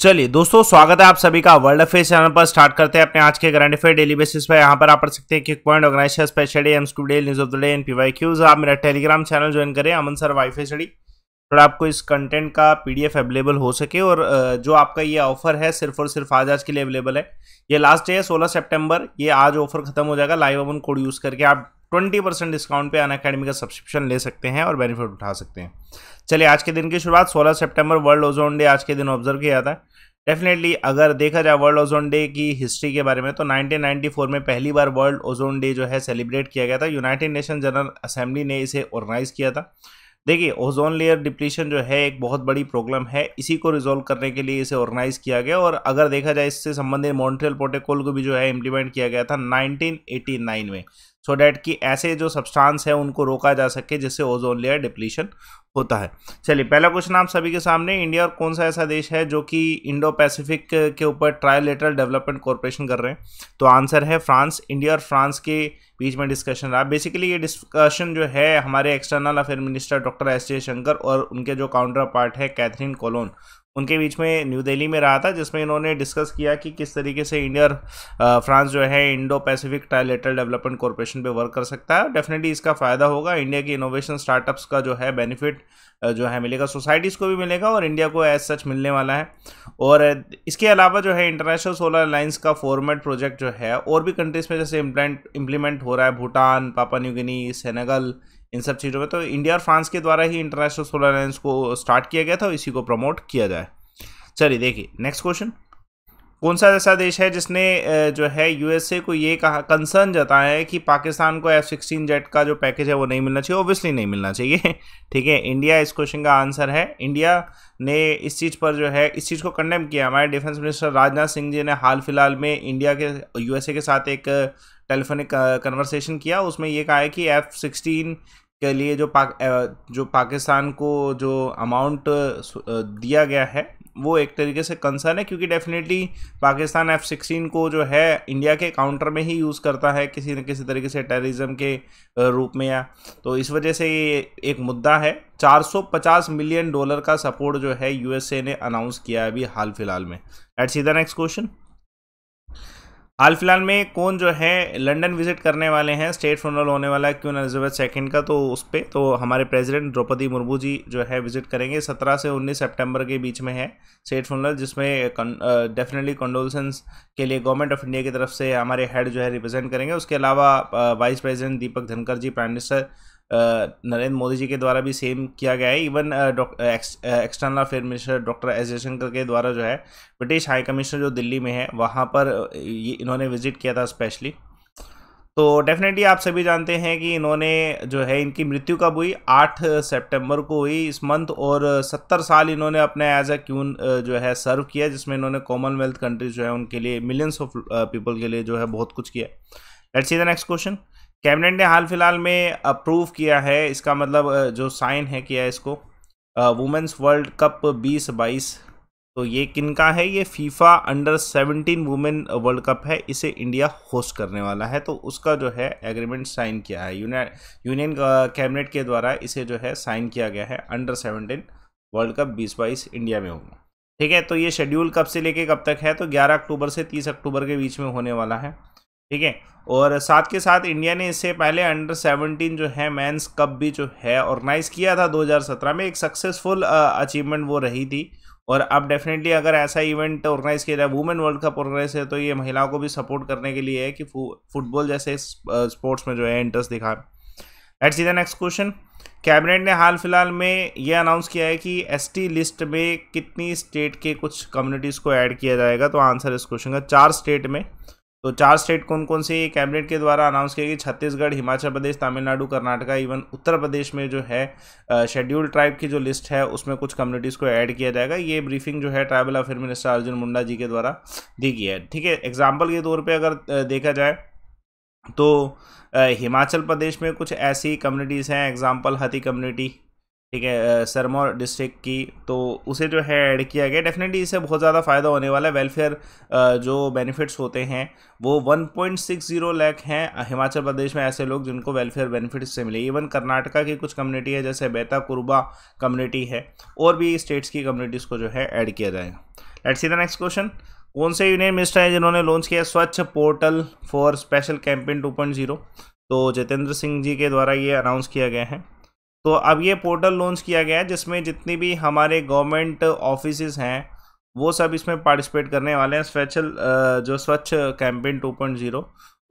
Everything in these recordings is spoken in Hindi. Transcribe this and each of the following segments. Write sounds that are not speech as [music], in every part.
चलिए दोस्तों स्वागत है आप सभी का वर्ल्ड अफेयर चैनल पर स्टार्ट करते हैं अपने आज के ग्रैंड अफेयर डेली बेसिस पर यहाँ पर आप पढ़ सकते हैं कि point organiser specially aims today news of the day N P Y queues आप मेरा टेलीग्राम चैनल ज्वाइन करें अमन सर वाईफाई स्टडी थोड़ा आपको इस कंटेंट का पीडीएफ अवेलेबल हो सके और जो आपका ये ऑफर है सिर्फ और सिर्फ आज आज के लिए अवेलेबल है ये लास्ट डे है सोलह सेप्टेम्बर ये आज ऑफर खत्म हो जाएगा लाइव अमन कोड यूज़ करके आप ट्वेंटी परसेंट डिस्काउंट पे अन अकेडमी का सब्सक्रिप्शन ले सकते हैं और बेनिफिट उठा सकते हैं चलिए आज के दिन की शुरुआत 16 सितंबर वर्ल्ड ओजोन डे आज के दिन ऑब्जर्व किया जाता है डेफिनेटली अगर देखा जाए वर्ल्ड ओजोन डे की हिस्ट्री के बारे में तो 1994 में पहली बार वर्ल्ड ओजोन डे जो है सेलिब्रेट किया गया था यूनाइटेड नेशन जनरल असेंबली ने इसे ऑर्गेनाइज किया था देखिए ओजोन लेयर डिप्लीशन जो है एक बहुत बड़ी प्रॉब्लम है इसी को रिजोल्व करने के लिए इसे ऑर्गेनाइज किया गया और अगर देखा जाए इससे संबंधित मॉन्ट्रियल प्रोटोकॉल को भी जो है इम्प्लीमेंट किया गया था 1989 में सो डैट कि ऐसे जो सब्सटेंस है उनको रोका जा सके जिससे ओजोन लेयर डिप्लीशन होता है चलिए पहला क्वेश्चन आप सभी के सामने इंडिया और कौन सा ऐसा देश है जो कि इंडो पैसिफिक के ऊपर ट्रायलेटरल डेवलपमेंट कॉरपोरेशन कर रहे हैं तो आंसर है फ्रांस इंडिया और फ्रांस के बीच में डिस्कशन रहा बेसिकली ये डिस्कशन जो है हमारे external affair minister doctor S Jaishankar और उनके जो काउंटर पार्ट है कैथरीन कोलोन उनके बीच में न्यू दिल्ली में रहा था जिसमें इन्होंने डिस्कस किया कि किस तरीके से इंडिया और फ्रांस जो है Indo Pacific trilateral development corporation पे वर्क कर सकता है डेफिनेटली इसका फ़ायदा होगा इंडिया की इनोवेशन स्टार्टअप्स का जो है बेनिफिट जो है मिलेगा सोसाइटीज़ को भी मिलेगा और इंडिया को एज सच मिलने वाला है और इसके अलावा जो है इंटरनेशनल सोलर अलाइंस का फॉर्मेट प्रोजेक्ट जो है और भी कंट्रीज़ में जैसे इम्प्लेंट इम्प्लीमेंट हो रहा है भूटान पापा न्यूगिनी सेनेगल इन सब चीज़ों में तो इंडिया और फ्रांस के द्वारा ही इंटरनेशनल सोलर अलायंस को स्टार्ट किया गया था और इसी को प्रमोट किया जाए चलिए देखिए नेक्स्ट क्वेश्चन कौन सा ऐसा देश है जिसने जो है यूएसए को ये कहा कंसर्न जताया है कि पाकिस्तान को एफ सिक्सटीन जेट का जो पैकेज है वो नहीं मिलना चाहिए ओबियसली नहीं मिलना चाहिए [laughs] ठीक है इंडिया इस क्वेश्चन का आंसर है इंडिया ने इस चीज़ पर जो है इस चीज़ को कंडेम किया हमारे डिफेंस मिनिस्टर राजनाथ सिंह जी ने हाल फिलहाल में इंडिया के यूएसए के साथ एक टेलीफोनिक कन्वर्सेशन किया उसमें ये कहा है कि एफ सिक्सटीन के लिए जो पाक जो पाकिस्तान को जो अमाउंट दिया गया है वो एक तरीके से कंसर्न है क्योंकि डेफिनेटली पाकिस्तान एफ सिक्सटीन को जो है इंडिया के काउंटर में ही यूज़ करता है किसी न किसी तरीके से टेररिज्म के रूप में या तो इस वजह से ये एक मुद्दा है 450 मिलियन डॉलर का सपोर्ट जो है यूएसए ने अनाउंस किया है अभी हाल फिलहाल में एट सी द नेक्स्ट क्वेश्चन हाल फिलहाल में कौन जो है लंदन विजिट करने वाले हैं स्टेट फ्यूनरल होने वाला है क्यून एलिजाबेथ सेकेंड का तो उस पर तो हमारे प्रेसिडेंट द्रौपदी मुर्मू जी जो है विजिट करेंगे सत्रह से उन्नीस सितंबर के बीच में है स्टेट फ्यूनरल जिसमें डेफिनेटली कंडोलसेंस के लिए गवर्नमेंट ऑफ इंडिया की तरफ से हमारे हेड जो है रिप्रेजेंट करेंगे उसके अलावा vice president Deepak Dhankhar ji prime minister Narendra Modi ji के द्वारा भी सेम किया गया है even external affair minister doctor S Jaishankar के द्वारा जो है ब्रिटिश हाई कमिश्नर जो दिल्ली में है वहाँ पर ये इन्होंने विजिट किया था स्पेशली तो डेफिनेटली आप सभी जानते हैं कि इन्होंने जो है इनकी मृत्यु कब हुई आठ सितंबर को हुई इस मंथ और सत्तर साल इन्होंने अपने एज अ क्यून जो है सर्व किया जिसमें इन्होंने कॉमनवेल्थ कंट्रीज जो है उनके लिए मिलियंस ऑफ पीपल के लिए जो है बहुत कुछ किया let's see the next question cabinet ने हाल फिलहाल में अप्रूव किया है इसका मतलब जो साइन है किया है इसको वुमेंस वर्ल्ड कप बीस बाईस तो ये किन का है ये FIFA under seventeen women World Cup है इसे इंडिया होस्ट करने वाला है तो उसका जो है एग्रीमेंट साइन किया है यूनियन कैबिनेट के द्वारा इसे जो है साइन किया गया है अंडर सेवनटीन वर्ल्ड कप बीस बाईस इंडिया में होगा ठीक है तो ये शेड्यूल कब से लेके कब तक है तो 11 अक्टूबर से 30 अक्टूबर के बीच में होने वाला है ठीक है और साथ के साथ इंडिया ने इससे पहले अंडर 17 जो है मेंस कप भी जो है ऑर्गेनाइज किया था 2017 में एक सक्सेसफुल अचीवमेंट वो रही थी और अब डेफिनेटली अगर ऐसा इवेंट ऑर्गेनाइज किया जाए वुमेन वर्ल्ड कप ऑर्गेनाइज है तो ये महिलाओं को भी सपोर्ट करने के लिए है कि फुटबॉल जैसे स्पोर्ट्स में जो है इंटरेस्ट दिखा एट see the next question cabinet ने हाल फिलहाल में ये अनाउंस किया है कि एसटी लिस्ट में कितनी स्टेट के कुछ कम्युनिटीज़ को ऐड किया जाएगा तो आंसर इस क्वेश्चन का चार स्टेट में तो चार स्टेट कौन कौन सी कैबिनेट के द्वारा अनाउंस किया गई छत्तीसगढ़ हिमाचल प्रदेश तमिलनाडु कर्नाटका इवन उत्तर प्रदेश में जो है शेड्यूल ट्राइब की जो लिस्ट है उसमें कुछ कम्युनिटीज़ को ऐड किया जाएगा ये ब्रीफिंग जो है tribal affair minister Arjun Munda ji के द्वारा दी गई है ठीक है एग्जाम्पल के तौर पर अगर देखा जाए तो हिमाचल प्रदेश में कुछ ऐसी कम्युनिटीज़ हैं एग्जाम्पल हथी कम्युनिटी ठीक है सरमौर डिस्ट्रिक्ट की तो उसे जो है ऐड किया गया डेफिनेटली इससे बहुत ज़्यादा फ़ायदा होने वाला है वेलफेयर जो बेनिफिट्स होते हैं वो 1.60 लैख हैं हिमाचल प्रदेश में ऐसे लोग जिनको वेलफेयर बेनिफिट्स से मिले इवन कर्नाटका की कुछ कम्युनिटी है जैसे बेता कुरबा कम्युनिटी है और भी स्टेट्स की कम्युनिटीज़ को जो है ऐड किया जाएगा let's see the next question कौन से यूनियन मिनिस्टर हैं जिन्होंने लॉन्च किया स्वच्छ पोर्टल फॉर स्पेशल कैंपेन 2.0 तो जितेंद्र सिंह जी के द्वारा ये अनाउंस किया गया है तो अब ये पोर्टल लॉन्च किया गया है जिसमें जितनी भी हमारे गवर्नमेंट ऑफिस हैं वो सब इसमें पार्टिसिपेट करने वाले हैं स्पेशल जो स्वच्छ कैंपेन 2.0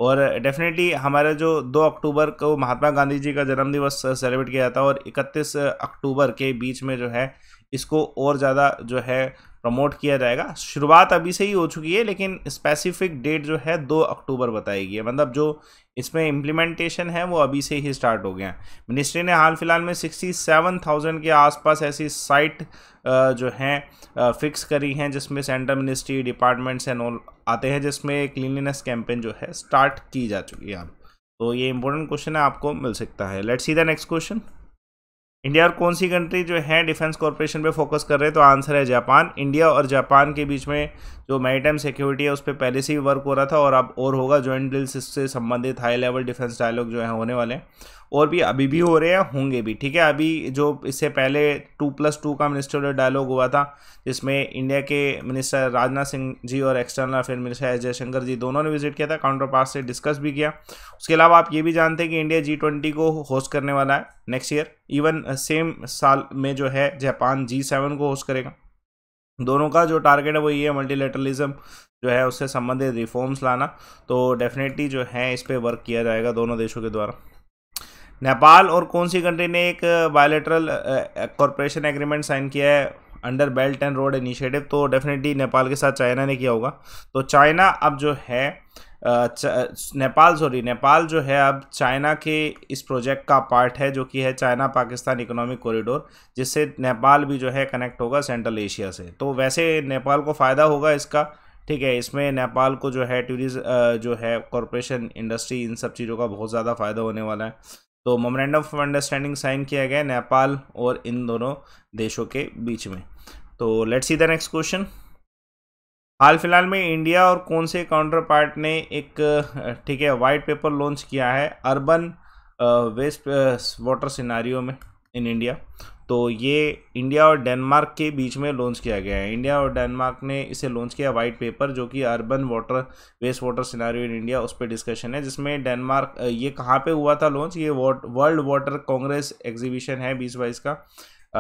और डेफिनेटली हमारे जो 2 अक्टूबर को महात्मा गांधी जी का जन्मदिवस सेलिब्रेट किया जाता है और 31 अक्टूबर के बीच में जो है इसको और ज़्यादा जो है प्रमोट किया जाएगा शुरुआत अभी से ही हो चुकी है लेकिन स्पेसिफिक डेट जो है दो अक्टूबर बताई गई है मतलब जो इसमें इम्प्लीमेंटेशन है वो अभी से ही स्टार्ट हो गया है मिनिस्ट्री ने हाल फिलहाल में सिक्सटी सेवन थाउजेंड के आसपास ऐसी साइट जो हैं फिक्स करी हैं जिसमें central ministry departments and all आते हैं जिसमें क्लिनिनेस कैंपेन जो है स्टार्ट की जा चुकी है तो ये इंपॉर्टेंट क्वेश्चन है आपको मिल सकता है let see the next question India और कौन सी कंट्री जो है डिफेंस कॉरपोरेशन पे फोकस कर रहे हैं तो आंसर है जापान इंडिया और जापान के बीच में जो मैरीटाइम सिक्योरिटी है उस पर पहले से ही वर्क हो रहा था और अब और होगा जॉइंट ड्रिल्स से संबंधित हाई लेवल डिफेंस डायलॉग जो है होने वाले हैं और भी अभी भी हो रहे हैं होंगे भी ठीक है अभी जो इससे पहले टू प्लस टू का मिनिस्टर डायलॉग हुआ था जिसमें इंडिया के मिनिस्टर राजनाथ सिंह जी और external affair minister Jaishankar ji दोनों ने विजिट किया था काउंटर पास से डिस्कस भी किया उसके अलावा आप ये भी जानते हैं कि इंडिया जी ट्वेंटी को होस्ट करने वाला है नेक्स्ट ईयर इवन सेम साल में जो है जापान जी सेवन को होस्ट करेगा दोनों का जो टारगेट है वो ये है मल्टीलेटरलिज्म जो है उससे संबंधित रिफॉर्म्स लाना तो डेफिनेटली जो है इस पर वर्क किया जाएगा दोनों देशों के द्वारा नेपाल और कौन सी कंट्री ने एक बायोलेटरल कॉरपोरेशन एग्रीमेंट साइन किया है under belt and road initiative तो डेफिनेटली नेपाल के साथ चाइना ने किया होगा तो चाइना अब जो है नेपाल सॉरी नेपाल जो है अब चाइना के इस प्रोजेक्ट का पार्ट है जो कि है चाइना पाकिस्तान इकोनॉमिक कॉरिडोर जिससे नेपाल भी जो है कनेक्ट होगा सेंट्रल एशिया से तो वैसे नेपाल को फ़ायदा होगा इसका ठीक है इसमें नेपाल को जो है टूरिज़ जो है कॉरपोरेशन इंडस्ट्री इन सब चीज़ों का बहुत ज़्यादा फ़ायदा होने वाला है तो मोमेंडम ऑफ अंडरस्टैंडिंग साइन किया गया नेपाल और इन दोनों देशों के बीच में तो let's see the next question हाल फिलहाल में इंडिया और कौन से काउंटर पार्ट ने एक ठीक है वाइट पेपर लॉन्च किया है अर्बन वेस्ट वाटर सिनारियो में इन इंडिया तो ये इंडिया और डेनमार्क के बीच में लॉन्च किया गया है इंडिया और डेनमार्क ने इसे लॉन्च किया वाइट पेपर जो कि urban water waste water scenario in India उस पर डिस्कशन है जिसमें डेनमार्क ये कहाँ पे हुआ था लॉन्च ये वर्ल्ड वाटर कांग्रेस एग्जीबिशन है बीस बाईस का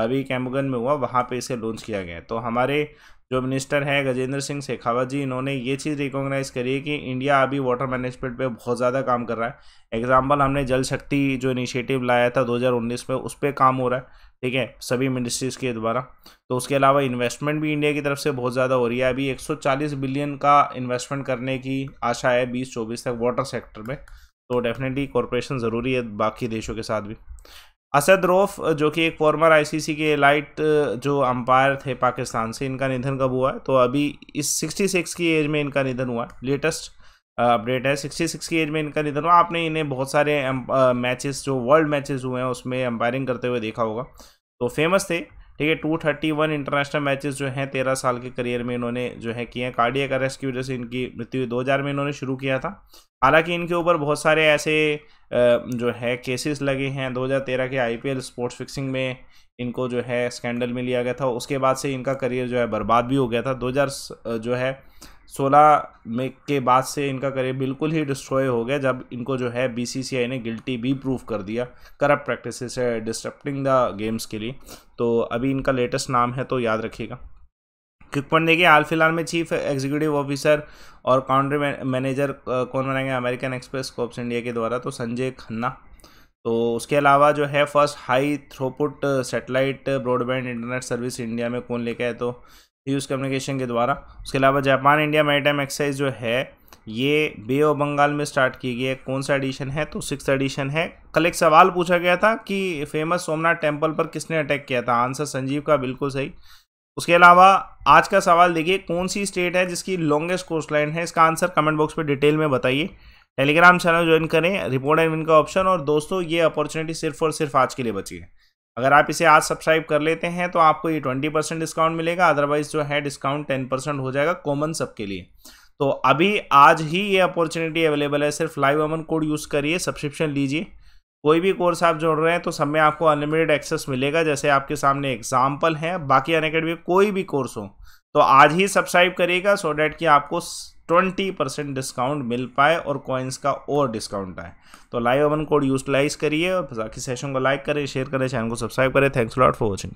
अभी कैम्बगन में हुआ वहाँ पर इसे लॉन्च किया गया है तो हमारे जो मिनिस्टर हैं गजेंद्र सिंह शेखावत जी इन्होंने ये चीज़ रिकॉग्नाइज़ करी है कि इंडिया अभी वाटर मैनेजमेंट पे बहुत ज़्यादा काम कर रहा है एग्जाम्पल हमने जल शक्ति जो इनिशिएटिव लाया था 2019 में उस पर काम हो रहा है ठीक है सभी मिनिस्ट्रीज़ के द्वारा तो उसके अलावा इन्वेस्टमेंट भी इंडिया की तरफ से बहुत ज़्यादा हो रही है अभी 140 बिलियन का इन्वेस्टमेंट करने की आशा है बीस चौबीस तक वाटर सेक्टर में तो डेफिनेटली कॉरपोरेशन ज़रूरी है बाकी देशों के साथ भी असद रोफ जो कि एक फॉर्मर आईसीसी के लाइट जो अंपायर थे पाकिस्तान से इनका निधन कब हुआ है तो अभी इस 66 की एज में इनका निधन हुआ है लेटेस्ट अपडेट है सिक्सटी सिक्स की एज में इनका निधन हुआ आपने इन्हें बहुत सारे मैचेस जो वर्ल्ड मैचेस हुए हैं उसमें अंपायरिंग करते हुए देखा होगा तो फेमस थे ठीक है two thirty one international matches जो हैं तेरह साल के करियर में इन्होंने जो है किए हैं कार्डियक अरेस्ट की वजह से इनकी मृत्यु हुई दो हज़ार में इन्होंने शुरू किया था हालांकि इनके ऊपर बहुत सारे ऐसे जो है केसेस लगे हैं दो हज़ार तेरह के आईपीएल स्पोर्ट्स फिक्सिंग में इनको जो है स्कैंडल में लिया गया था उसके बाद से इनका करियर जो है बर्बाद भी हो गया था दो हज़ार जो है सोलह में के बाद से इनका करियर बिल्कुल ही डिस्ट्रॉय हो गया जब इनको जो है बीसीसीआई ने गिल्टी भी प्रूव कर दिया करप्ट प्रैक्टिस से डिस्टर्पटिंग द गेम्स के लिए तो अभी इनका लेटेस्ट नाम है तो याद रखिएगा क्विक पॉइंट देखिए हाल फिलहाल में चीफ एग्जीक्यूटिव ऑफिसर और काउंट्री मैनेजर कौन बनाएंगे अमेरिकन एक्सप्रेस कॉप्स इंडिया के द्वारा तो संजय खन्ना तो उसके अलावा जो है first high throughput satellite broadband internet service India में कौन लेके आए तो यूज़ कम्युनिकेशन के द्वारा उसके अलावा जापान इंडिया टाइम एक्साइज जो है ये बे ऑफ बंगाल में स्टार्ट की गई है कौन सा एडिशन है तो सिक्स एडिशन है कल एक सवाल पूछा गया था कि फेमस सोमनाथ टेम्पल पर किसने अटैक किया था आंसर संजीव का बिल्कुल सही उसके अलावा आज का सवाल देखिए कौन सी स्टेट है जिसकी लॉन्गेस्ट कोस्ट लाइन है इसका आंसर कमेंट बॉक्स में डिटेल में बताइए टेलीग्राम चैनल ज्वाइन करें रिपोर्ट एंड विन का ऑप्शन और दोस्तों ये अपॉर्चुनिटी सिर्फ और सिर्फ आज के लिए बची है अगर आप इसे आज सब्सक्राइब कर लेते हैं तो आपको ये ट्वेंटी परसेंट डिस्काउंट मिलेगा अदरवाइज जो है डिस्काउंट टेन परसेंट हो जाएगा कॉमन सबके लिए तो अभी आज ही ये अपॉर्चुनिटी अवेलेबल है सिर्फ लाइव अमन कोड यूज़ करिए सब्सक्रिप्शन लीजिए कोई भी कोर्स आप जोड़ रहे हैं तो सब में आपको अनलिमिटेड एक्सेस मिलेगा जैसे आपके सामने एग्जाम्पल हैं बाकी अन कोई भी कोर्स हो तो आज ही सब्सक्राइब करिएगा सो डैट कि आपको ट्वेंटी परसेंट डिस्काउंट मिल पाए और कॉइन्स का और डिस्काउंट आए तो लाइव ओवन कोड यूटिलाइज करिए और बाकी सेशन को लाइक करें शेयर करें चैनल को सब्सक्राइब करें थैंक्स लॉट फॉर वॉचिंग